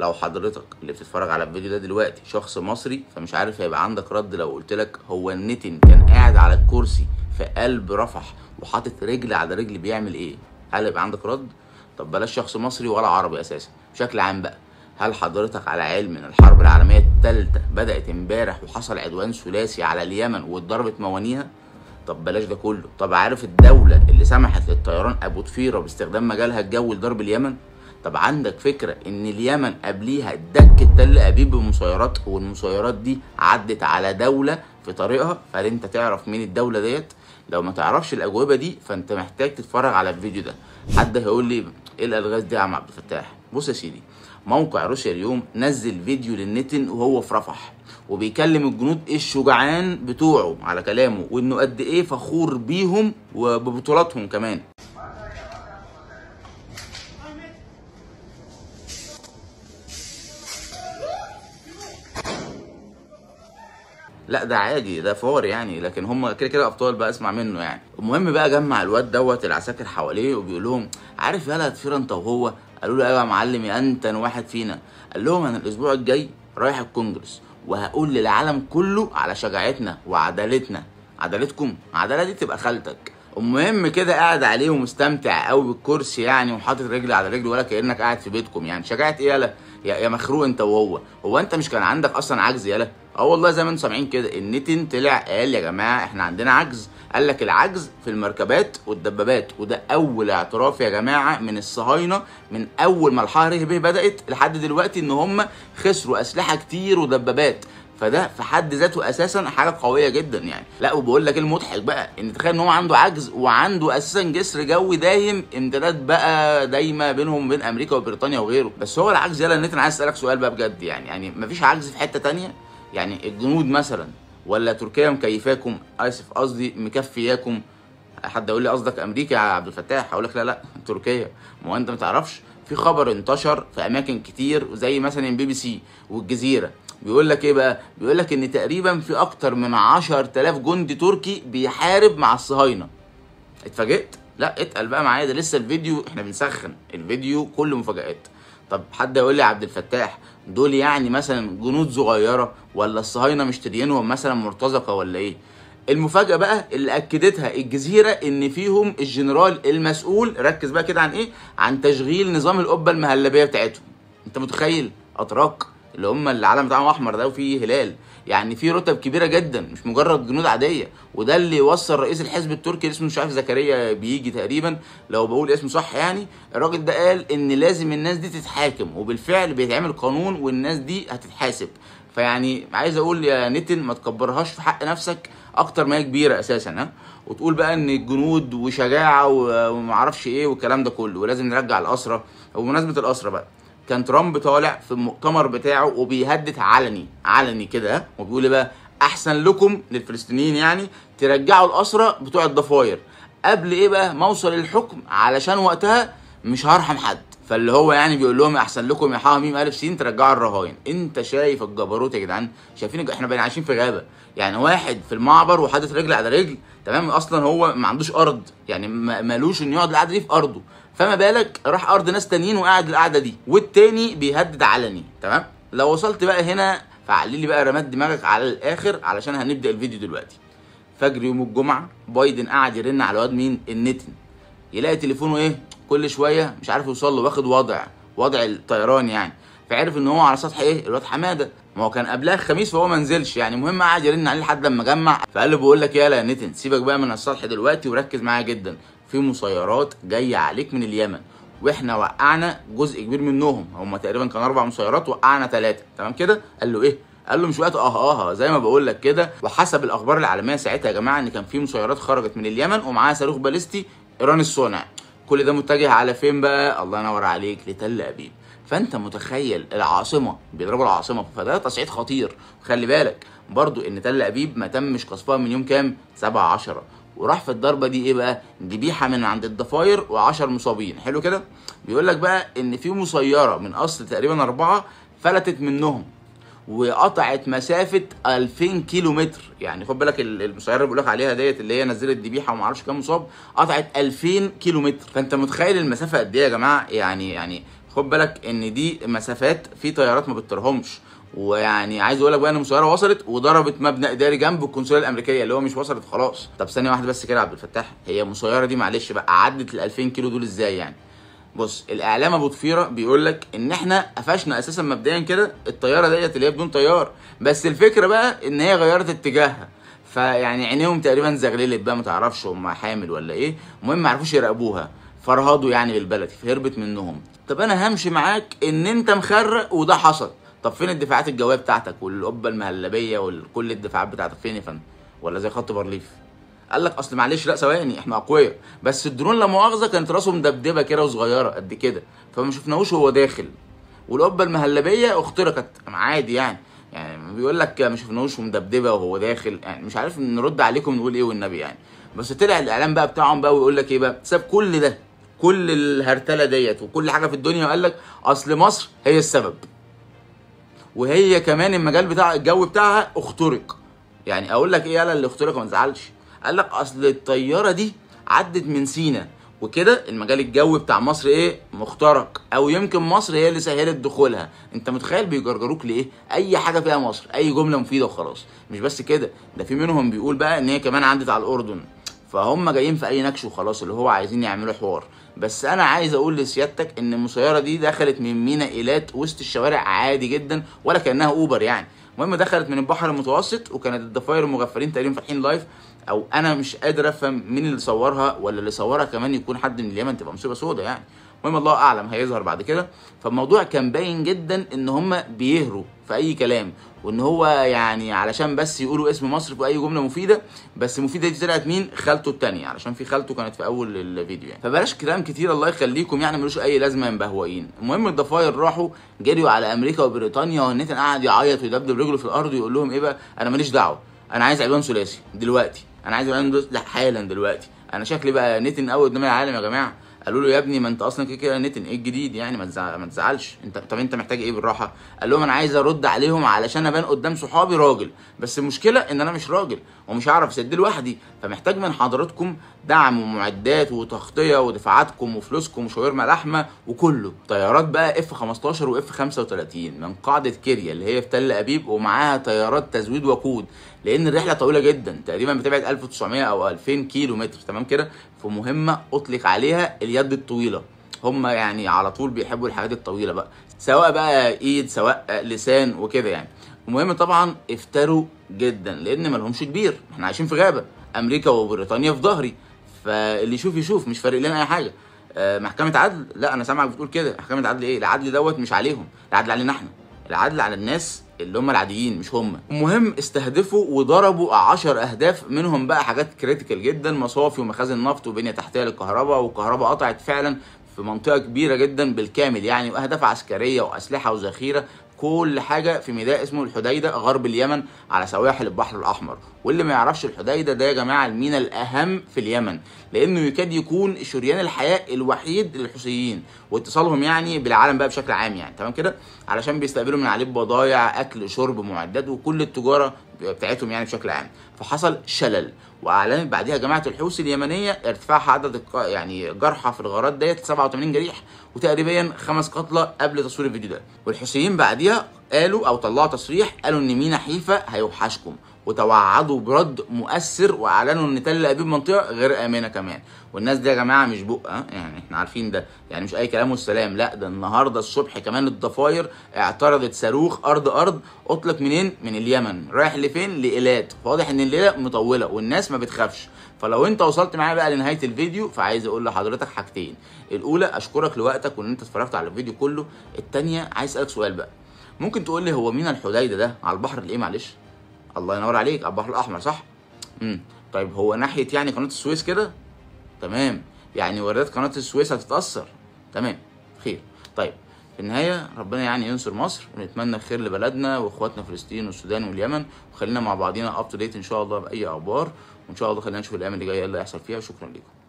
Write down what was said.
لو حضرتك اللي بتتفرج على الفيديو ده دلوقتي شخص مصري فمش عارف هيبقى عندك رد لو قلت لك هو النتن كان قاعد على الكرسي في قلب رفح وحاطط رجل على رجل بيعمل ايه؟ هل هيبقى عندك رد؟ طب بلاش شخص مصري ولا عربي اساسا بشكل عام بقى هل حضرتك على علم ان الحرب العالميه الثالثه بدات امبارح وحصل عدوان ثلاثي على اليمن واتضربت موانيها؟ طب بلاش ده كله طب عارف الدوله اللي سمحت للطيران ابو طفيره باستخدام مجالها الجوي لضرب اليمن طب عندك فكره ان اليمن قبليها دكت تل ابيب بمسيرات والمسيرات دي عدت على دوله في طريقها فهل انت تعرف مين الدوله ديت لو ما تعرفش الاجوبه دي فانت محتاج تتفرج على الفيديو ده حد هيقول لي ايه الالغاز دي يا عم عبد الفتاح بص يا سيدي موقع روسيا اليوم نزل فيديو للنتن وهو في رفح وبيكلم الجنود إيه الشجعان بتوعه على كلامه وانه قد ايه فخور بيهم وببطولاتهم كمان لا ده عادي ده فار يعني لكن هم كده كده ابطال بقى اسمع منه يعني المهم بقى جمع الواد دوت العساكر حواليه وبيقول لهم عارف يالا هتفير انت وهو قالوا له ايوه يا معلم يا انت واحد فينا قال لهم انا الاسبوع الجاي رايح الكونجرس وهقول للعالم كله على شجاعتنا وعدالتنا عدالتكم عداله دي تبقى خالتك المهم كده قاعد عليه ومستمتع قوي بالكرسي يعني وحاطط رجلي على رجلي ولا كانك قاعد في بيتكم يعني شجاعه ايه يالا يا يا مخروق انت وهو هو انت مش كان عندك اصلا عجز يالا اه والله زي ما انتم سامعين كده النتن طلع قال يا جماعه احنا عندنا عجز قال لك العجز في المركبات والدبابات وده اول اعتراف يا جماعه من الصهاينه من اول ما الحرب بدات لحد دلوقتي ان هم خسروا اسلحه كتير ودبابات فده في حد ذاته اساسا حاجه قويه جدا يعني لا وبقول لك المضحك بقى ان تخيل ان هو عنده عجز وعنده اساسا جسر جوي دايم امتداد بقى دايما بينهم وبين امريكا وبريطانيا وغيره بس هو العجز يلا نتن عايز اسالك سؤال بقى بجد يعني يعني مفيش عجز في حته تانية يعني الجنود مثلا ولا تركيا مكيفاكم اسف قصدي مكفياكم حد يقول لي قصدك امريكا يا عبد الفتاح هقول لك لا لا تركيا ما هو انت ما تعرفش في خبر انتشر في اماكن كتير زي مثلا بي بي سي والجزيره بيقول لك ايه بقى بيقول لك ان تقريبا في اكتر من 10000 جندي تركي بيحارب مع الصهاينه اتفاجئت لا اتقل بقى معايا ده لسه الفيديو احنا بنسخن الفيديو كله مفاجآت طب حد يقول لي عبد الفتاح دول يعني مثلا جنود صغيره ولا الصهاينه مشتريينهم مثلا مرتزقه ولا ايه المفاجاه بقى اللي اكدتها الجزيره ان فيهم الجنرال المسؤول ركز بقى كده عن ايه عن تشغيل نظام القبه المهلبيه بتاعتهم انت متخيل اتراك اللي هم العلم بتاعهم احمر ده وفيه هلال يعني في رتب كبيره جدا مش مجرد جنود عاديه وده اللي وصل رئيس الحزب التركي اسمه مش عارف زكريا بيجي تقريبا لو بقول اسمه صح يعني الراجل ده قال ان لازم الناس دي تتحاكم وبالفعل بيتعمل قانون والناس دي هتتحاسب فيعني عايز اقول يا نتن ما تكبرهاش في حق نفسك اكتر ما هي كبيره اساسا ها وتقول بقى ان الجنود وشجاعه ومعرفش ايه والكلام ده كله ولازم نرجع الاسره وبمناسبه الاسره بقى كان ترامب طالع في المؤتمر بتاعه وبيهدد علني علني كده وبيقول إيه بقى احسن لكم للفلسطينيين يعني ترجعوا الاسرى بتوع الضفاير قبل ايه بقى ما اوصل الحكم علشان وقتها مش هرحم حد فاللي هو يعني بيقول لهم احسن لكم يا حا ميم الف سين ترجعوا الرهاين انت شايف الجبروت يا جدعان شايفين احنا بقينا عايشين في غابه يعني واحد في المعبر وحاطط رجل على رجل تمام اصلا هو ما عندوش ارض يعني مالوش ان يقعد القعده دي في ارضه فما بالك راح ارض ناس تانيين وقعد القعده دي والتاني بيهدد علني تمام لو وصلت بقى هنا فعلي لي بقى رماد دماغك على الاخر علشان هنبدا الفيديو دلوقتي فجر يوم الجمعه بايدن قعد يرن على واد مين النتن يلاقي تليفونه ايه كل شويه مش عارف يوصل له واخد وضع وضع الطيران يعني فعرف ان هو على سطح ايه الواد حماده ما هو كان قبلها الخميس فهو ما نزلش يعني المهم قعد يرن عليه لحد لما جمع فقال له بقول لك ايه يا نتن سيبك بقى من السطح دلوقتي وركز معايا جدا في مسيرات جايه عليك من اليمن واحنا وقعنا جزء كبير منهم هم تقريبا كانوا اربع مسيرات وقعنا ثلاثه تمام كده قال له ايه قال له مش وقت آه،, اه اه زي ما بقول لك كده وحسب الاخبار العالميه ساعتها يا جماعه ان كان في مسيرات خرجت من اليمن ومعاها صاروخ باليستي ايران الصنع كل ده متجه على فين بقى الله ينور عليك لتل ابيب فانت متخيل العاصمه بيضربوا العاصمه فده تصعيد خطير خلي بالك برضو ان تل ابيب ما تمش قصفها من يوم كام 7 10 وراح في الضربه دي ايه بقى ذبيحه من عند الضفاير و10 مصابين حلو كده بيقول لك بقى ان في مسيره من اصل تقريبا اربعه فلتت منهم وقطعت مسافه 2000 كيلو متر يعني خد بالك المسيره اللي بقول لك عليها ديت اللي هي نزلت ذبيحه وما اعرفش كام مصاب قطعت 2000 كيلو متر فانت متخيل المسافه قد ايه يا جماعه يعني يعني خد بالك ان دي مسافات في طيارات ما بتطيرهمش ويعني عايز اقول لك بقى ان المسيره وصلت وضربت مبنى اداري جنب القنصليه الامريكيه اللي هو مش وصلت خلاص طب ثانيه واحده بس كده يا عبد الفتاح هي المسيره دي معلش بقى عدت ال 2000 كيلو دول ازاي يعني بص الاعلام ابو ضفيره بيقول لك ان احنا قفشنا اساسا مبدئيا كده الطياره ديت اللي هي بدون طيار بس الفكره بقى ان هي غيرت اتجاهها فيعني عينيهم تقريبا زغللت بقى ما تعرفش هم حامل ولا ايه المهم ما عرفوش يراقبوها فرهضوا يعني بالبلدي فهربت منهم طب انا همشي معاك ان انت مخرق وده حصل طب فين الدفاعات الجويه بتاعتك والقبه المهلبيه وكل الدفاعات بتاعتك فين يا فندم ولا زي خط بارليف قال لك اصل معلش لا ثواني احنا اقوياء بس الدرون لا مؤاخذه كانت راسه مدبدبه كده وصغيره قد كده فما شفناهوش هو داخل والقبه المهلبيه اخترقت عادي يعني يعني بيقول لك ما شفناهوش ومدبدبه وهو داخل يعني مش عارف نرد عليكم نقول ايه والنبي يعني بس طلع الاعلام بقى بتاعهم بقى ويقول لك ايه بقى ساب كل ده كل الهرتله ديت وكل حاجه في الدنيا وقال لك اصل مصر هي السبب وهي كمان المجال بتاع الجو بتاعها اخترق يعني اقول لك ايه يالا اللي اخترق ما تزعلش قال لك اصل الطياره دي عدت من سينا وكده المجال الجوي بتاع مصر ايه مخترق او يمكن مصر هي اللي سهلت دخولها انت متخيل بيجرجروك ليه اي حاجه فيها مصر اي جمله مفيده وخلاص مش بس كده ده في منهم بيقول بقى ان هي كمان عدت على الاردن فهم جايين في اي نكش وخلاص اللي هو عايزين يعملوا حوار بس انا عايز اقول لسيادتك ان المسيره دي دخلت من مينا ايلات وسط الشوارع عادي جدا ولا كانها اوبر يعني المهم دخلت من البحر المتوسط وكانت الضفاير المغفلين تقريبا فاتحين لايف او انا مش قادر افهم مين اللي صورها ولا اللي صورها كمان يكون حد من اليمن تبقى مصيبه سودة يعني المهم الله اعلم هيظهر بعد كده فالموضوع كان باين جدا ان هم بيهروا في اي كلام وان هو يعني علشان بس يقولوا اسم مصر في اي جمله مفيده بس مفيده دي طلعت مين خالته الثانيه علشان في خالته كانت في اول الفيديو يعني فبلاش كلام كتير الله يخليكم يعني ملوش اي لازمه مبهوئين المهم الضفاير راحوا جريوا على امريكا وبريطانيا ونيتن قعد يعيط ويدبدب رجله في الارض ويقول لهم ايه بقى انا ماليش دعوه انا عايز الوان ثلاثي دلوقتي انا عايز الوان حالا دلوقتي انا شكلي بقى نتن قوي قدام العالم يا جماعه قالوا له يا ابني ما انت اصلا كده كده نتن ايه الجديد يعني ما تزعلش انت طب انت محتاج ايه بالراحه قال لهم انا عايز ارد عليهم علشان ابان قدام صحابي راجل بس المشكله ان انا مش راجل ومش هعرف اسد لوحدي فمحتاج من حضراتكم دعم ومعدات وتغطيه ودفاعاتكم وفلوسكم وشاورما لحمه وكله طيارات بقى اف 15 واف 35 من قاعده كيريا اللي هي في تل ابيب ومعاها طيارات تزويد وقود لان الرحله طويله جدا تقريبا بتبعد 1900 او 2000 كيلو متر تمام كده في مهمه اطلق عليها اليد الطويله هم يعني على طول بيحبوا الحاجات الطويله بقى سواء بقى ايد سواء لسان وكده يعني المهم طبعا افتروا جدا لان مالهمش كبير احنا عايشين في غابه امريكا وبريطانيا في ظهري فاللي يشوف يشوف مش فارق لنا اي حاجه أه محكمه عدل لا انا سامعك بتقول كده محكمه عدل ايه العدل دوت مش عليهم العدل علينا احنا العدل على الناس اللي هم العاديين مش هم المهم استهدفوا وضربوا 10 اهداف منهم بقى حاجات كريتيكال جدا مصافي ومخازن نفط وبنيه تحتيه للكهرباء والكهرباء قطعت فعلا في منطقه كبيره جدا بالكامل يعني واهداف عسكريه واسلحه وذخيره كل حاجه في ميداء اسمه الحديده غرب اليمن على سواحل البحر الاحمر واللي ما يعرفش الحديده ده يا جماعه المينا الاهم في اليمن لانه يكاد يكون شريان الحياه الوحيد للحوثيين واتصالهم يعني بالعالم بقى بشكل عام يعني تمام كده علشان بيستقبلوا من عليه بضايع اكل شرب معدات وكل التجاره بتاعتهم يعني بشكل عام فحصل شلل واعلنت بعدها جماعه الحوثي اليمنيه ارتفاع عدد يعني جرحى في الغارات ديت 87 جريح وتقريبا خمس قتلى قبل تصوير الفيديو ده والحوثيين بعديها قالوا او طلعوا تصريح قالوا ان مينا حيفا هيوحشكم وتوعدوا برد مؤثر واعلنوا ان تل ابيب منطقه غير امنه كمان والناس دي يا جماعه مش بقى آه، يعني احنا عارفين ده يعني مش اي كلام والسلام لا ده النهارده الصبح كمان الضفاير اعترضت صاروخ ارض ارض اطلق منين من اليمن رايح لفين لإيلات فواضح ان الليله مطوله والناس ما بتخافش فلو انت وصلت معايا بقى لنهايه الفيديو فعايز اقول لحضرتك حاجتين الاولى اشكرك لوقتك وان انت اتفرجت على الفيديو كله الثانيه عايز اسالك سؤال بقى ممكن تقول لي هو مين الحديده ده على البحر الايه معلش الله ينور عليك على البحر الاحمر صح امم طيب هو ناحيه يعني قناه السويس كده تمام يعني واردات قناه السويس هتتاثر تمام خير طيب في النهايه ربنا يعني ينصر مصر ونتمنى الخير لبلدنا واخواتنا فلسطين والسودان واليمن وخلينا مع بعضينا اب تو ديت ان شاء الله باي اخبار وان شاء الله خلينا نشوف الايام اللي جايه إيه اللي هيحصل فيها وشكرا لكم